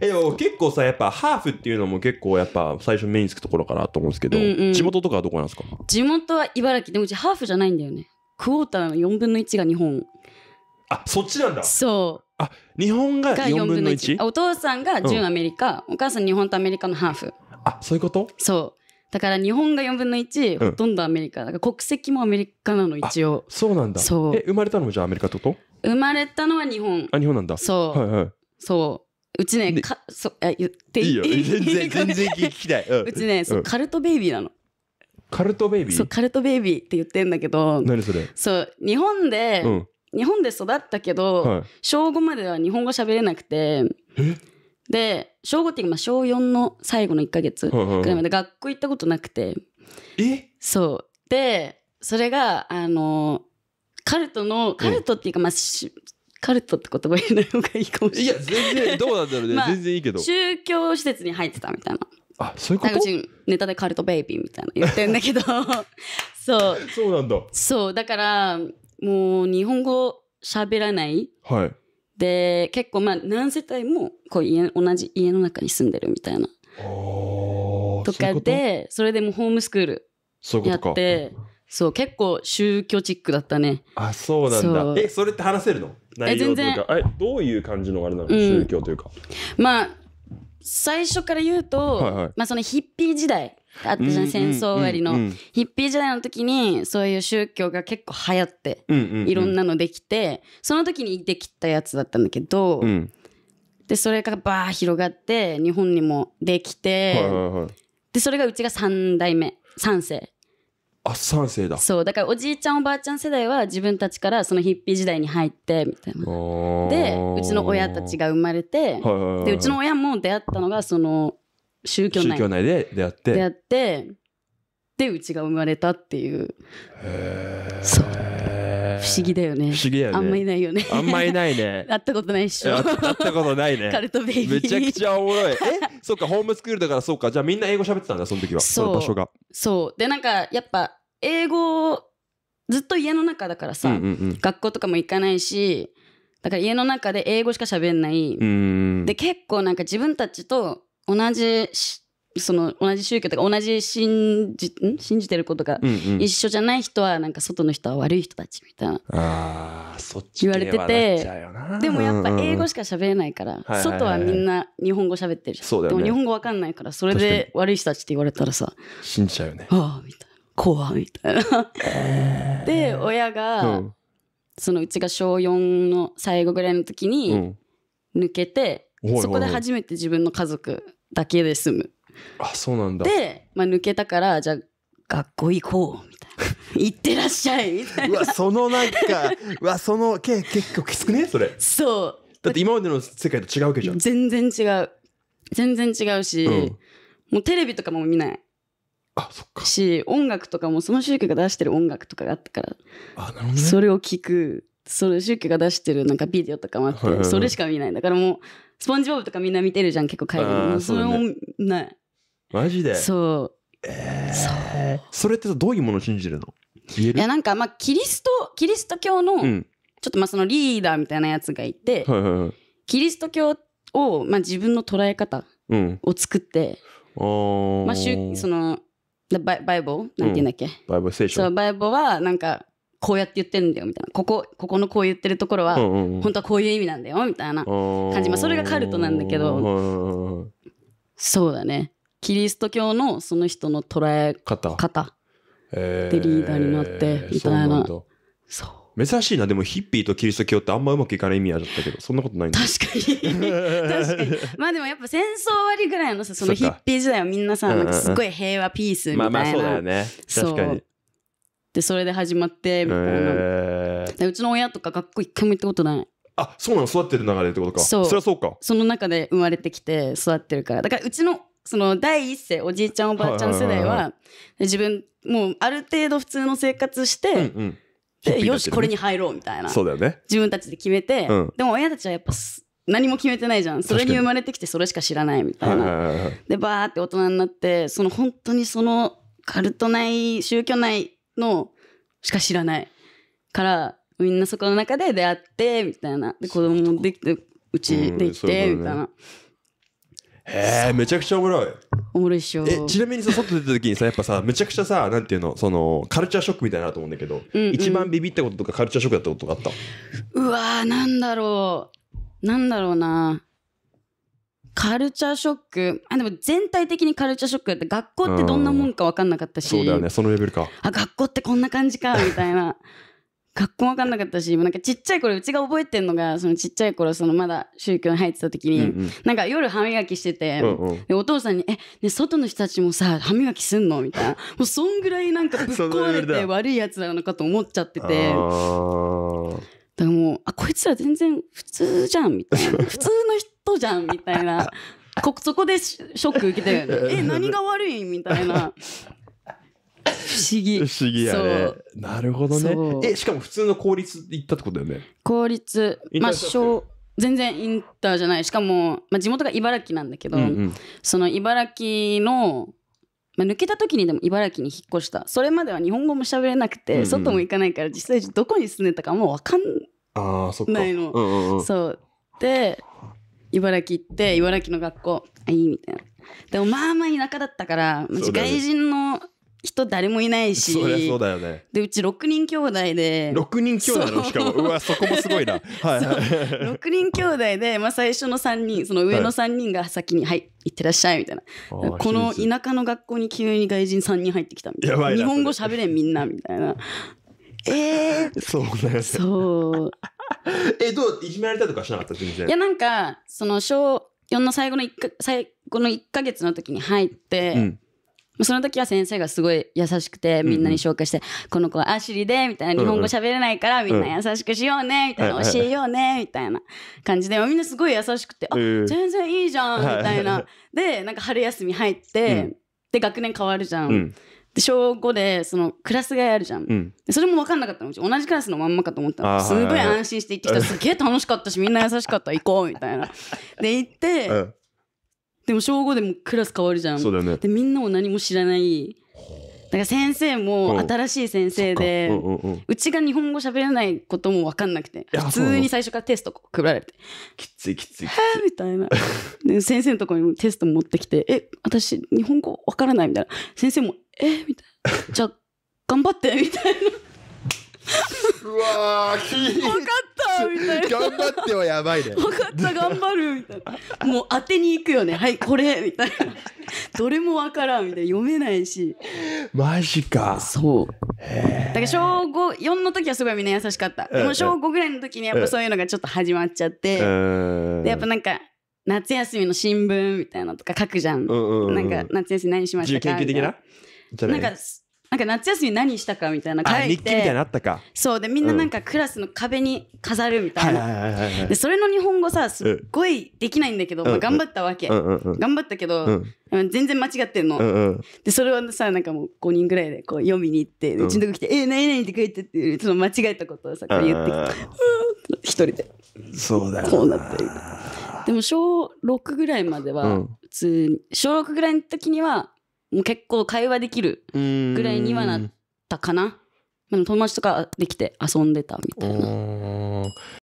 え、でも結構さ、やっぱハーフっていうのも結構やっぱ最初目につくところかなと思うんですけど、うんうん地元とかはどこなんですか地元は茨城でもうちハーフじゃないんだよねクォーターの4分の1が日本あ、そっちなんだ。そうあ、日本がう4分の 1? あお父さんがう10アメリカ、お母さん日本とアメリカのハーフあ、そういうことそうだから日本が4分の1、ほとんどアメリカだから国籍もアメリカなの一応そうなんだ。そうえ、生まれたのもじゃあアメリカってこと生まれたのは日本あ、日本なんだ。そう、はいはい。そうちね、かそあ言っていいよ 全然全然聞きたい、うちね、そうんカルトベイビーなの。カルトベイビーそうカルトベイビーって言ってんだけど、何それそう日本で、うん日本で育ったけど、はい小5までは日本語喋れなくてで小5っていうか小4の最後の1か月はくらいまで学校行ったことなくてえそうでそれがあのカルトのカルトっていうかまあ、カルトって言葉言えないうがいいかもしれない。や、全然、どうなんだろうね。まあ全然いいけど。宗教施設に入ってたみたいな。あ、そういうこかとネタでカルトベイビーみたいな言ってんだけど そうそうなんだ。そうだからもう日本語喋らないはい。で結構まあ何世帯もこう家同じ家の中に住んでるみたいなあ。とかでそれでもうホームスクールそういうやことってそう結構宗教チックだったねあ、そうなんだ。え、それって話せるの内容というかえどういう感じのあれなの、宗教というかまあ最初から言うと、はいはい、まあそのヒッピー時代あったじゃん、戦争終わりの、ヒッピー時代の時にそういう宗教が結構流行って、いろんなのできてその時にできたやつだったんだけど、うん、でそれがバー広がって日本にもできて、でそれがうちが3代目3世あっさん世だそうだからおじいちゃんおばあちゃん世代は自分たちからそのヒッピー時代に入ってみたいなでうちの親たちが生まれて、でうちの親も出会ったのがその宗教宗教内で出会って出会ってでうちが生まれたっていうへえ不思議だよね不思議だよねあんまいないよねあんまいないね 会ったことないっしょ会ったことないねカルトベイビーめちゃくちゃおもろいえそっかホームスクールだからそうかじゃあみんな英語喋ってたんだその時はそうその場所がそうでなんかやっぱ英語ずっと家の中だからさ、うんうんうん、学校とかも行かないしだから家の中で英語しか喋んないで結構なんか自分たちと同じその同じ宗教とか同じ信じ信じてることが一緒じゃない人はなんか外の人は悪い人たちみたいなあそっち言われててでもやっぱ英語しか喋れないから、うんうん、外はみんな日本語喋ってるじゃん、はいはいはい、でも日本語わかんないからそれで悪い人たちって言われたらさ信じちゃうよねああみたいな。怖みたいなで親が、うそのうちが小4の最後ぐらいの時に抜けて、そこで初めて自分の家族だけで住むあそうなんだで、まあ、抜けたからじゃあ学校行こうみたいな 行ってらっしゃいみたいなうわそのなんかうわそのけ結構きつくねそれそうだって今までの世界と違うわけじゃん全然違う全然違うし、うん、もうテレビとかも見ないし音楽とかもその宗教が出してる音楽とかがあったからあなるほど、ね、それを聞くその宗教が出してるなんかビデオとかもあって、はいはい、それしか見ないだからもうスポンジボブとかみんな見てるじゃん結構海外のそれもない、ね、マジでそうえー、そうそれってどういうものを信じるのいやなんかまあキリストキリスト教の、うん、ちょっとまあそのリーダーみたいなやつがいて、はいはいはい、キリスト教をまあ自分の捉え方を作って、うん、まあ、そのバイボなんて言うんだっけ、バイボそうバイボはなんかこうやって言ってるんだよみたいなここここのこう言ってるところは、本当はこういう意味なんだよみたいな感じ、まあ、それがカルトなんだけどそうだねキリスト教のその人の捉え方でリーダーになってみたいな。そう珍しいなでもヒッピーとキリスト教ってあんまうまくいかない意味合だったけどそんなことないんだ確かに 確かにまあでもやっぱ戦争終わりぐらいのさそのヒッピー時代はみんなさ、なんかすごい平和ピースみたいなまあまあそうだよね確かにでそれで始まってみたいな、えうちの親とか学校一回も行ったことないあそうなの育ってる流れってことかそうそそうかその中で生まれてきて育ってるからだからうちのその第一世おじいちゃんおばあちゃん世代は自分もうある程度普通の生活して、うんうんよしこれに入ろうみたいなそうだよね自分たちで決めて、うん、でも親たちはやっぱ何も決めてないじゃんそれに生まれてきてそれしか知らないみたいな、でバーって大人になってその本当にそのカルト内宗教内のしか知らないからみんなそこの中で出会ってみたいなで子供もできてうちできてみたいな。へえめちゃくちゃおもろいおもろいっしょえちなみにさ外出た時にさやっぱさめちゃくちゃさなんていうのそのカルチャーショックみたいなと思うんだけど、うんうん、一番ビビったこととかカルチャーショックだったことがあったうわーなんだろうなんだろうなカルチャーショックあでも全体的にカルチャーショックだって学校ってどんなもんか分かんなかったし、うん、そうだよねそのレベルかあ学校ってこんな感じかみたいな 学校分かんなかったしなんかちっちゃい頃うちが覚えてるのがそのちっちゃい頃そのまだ宗教に入ってた時に、うんうん、なんか夜歯磨きしてて、うんうん、お父さんに「えね外の人たちもさ歯磨きすんの?」みたいなもうそんぐらいなんかぶっ壊れて悪いやつなのかと思っちゃってて。だからもうあこいつら全然普通じゃんみたいな 普通の人じゃんみたいなこそこでショック受けて「え何が悪い?」みたいな不思議。不思議やね。なるほどね。え、しかも普通の公立行ったってことだよね。公立、まあ、小、全然インターじゃない。しかも、まあ、地元が茨城なんだけど、うんうん、その茨城の、まあ、抜けた時にでも茨城に引っ越した。それまでは日本語も喋れなくて、うんうん、外も行かないから、実際どこに住んでたかもわかんないの。うんうんうん、そう。で、茨城行って、茨城の学校、あ、いいみたいな。でもまあまあ田舎だったから、外人の人誰もいないしそりゃそうだよねでうち6人兄弟で6人兄弟のしかもうわそこもすごいな、はいはい、6人兄弟で、まあ、最初の3人その上の3人が先に「はい、はい、行ってらっしゃい」みたいなこの田舎の学校に急に外人3人入ってきたみたいな日本語しゃべれんみんなみたいなえー、そうだよそう えどういじめられたとかしなかった全然いやなんかその小4の最後の1か最後の1か月の時に入って、うんその時は先生がすごい優しくてみんなに紹介して、この子はアシリでみたいな日本語喋れないからみんな優しくしようねみたいな、教えようねみたいな感じでみんなすごい優しくて、あ全然いいじゃんみたいな、でなんか春休み入って、で学年変わるじゃん、で小5でそのクラス替えあるじゃん、うん、それも分かんなかったの同じクラスのまんまかと思ったのすごい安心して行ってきたすげえ楽しかったしみんな優しかった行こうみたいなで行って、うん、でも小5でもクラス変わるじゃん。そうだよね。でみんなも何も知らない。だから先生も新しい先生で、うちが日本語喋れないことも分かんなくて普通に最初からテスト配られてきついきついきついみたいなで先生のとこにテスト持ってきて「え私日本語分からない」みたいな先生も「えみたいな「じゃあ頑張って」みたいなうわー分かっみたいな頑張ってはやばいね分かった頑張るみたいなもう当てに行くよねはいこれみたいなどれも分からんみたいな読めないしマジかそうだから小54の時はすごいみんな優しかったでも小5ぐらいの時にやっぱそういうのがちょっと始まっちゃってでやっぱなんか夏休みの新聞みたいなのとか書くじゃん,、なんか夏休み何しましたかみたいななんかなんか夏休み何したかみたいな書いて日記みたいなあったかそうでみんななんかクラスの壁に飾るみたいな、でそれの日本語さすっごいできないんだけど、まあ、頑張ったわけ、頑張ったけど、全然間違ってんの、でそれはさなんかもう5人ぐらいでこう読みに行ってうちのとこ来て「え何々」って書いてってその間違えたことをさこう言ってきて一人でそうだよこうなっでも小6ぐらいまでは普通に、小6ぐらいの時にはもう結構会話できるぐらいにはなったかな。友達とかできて遊んでたみたいな。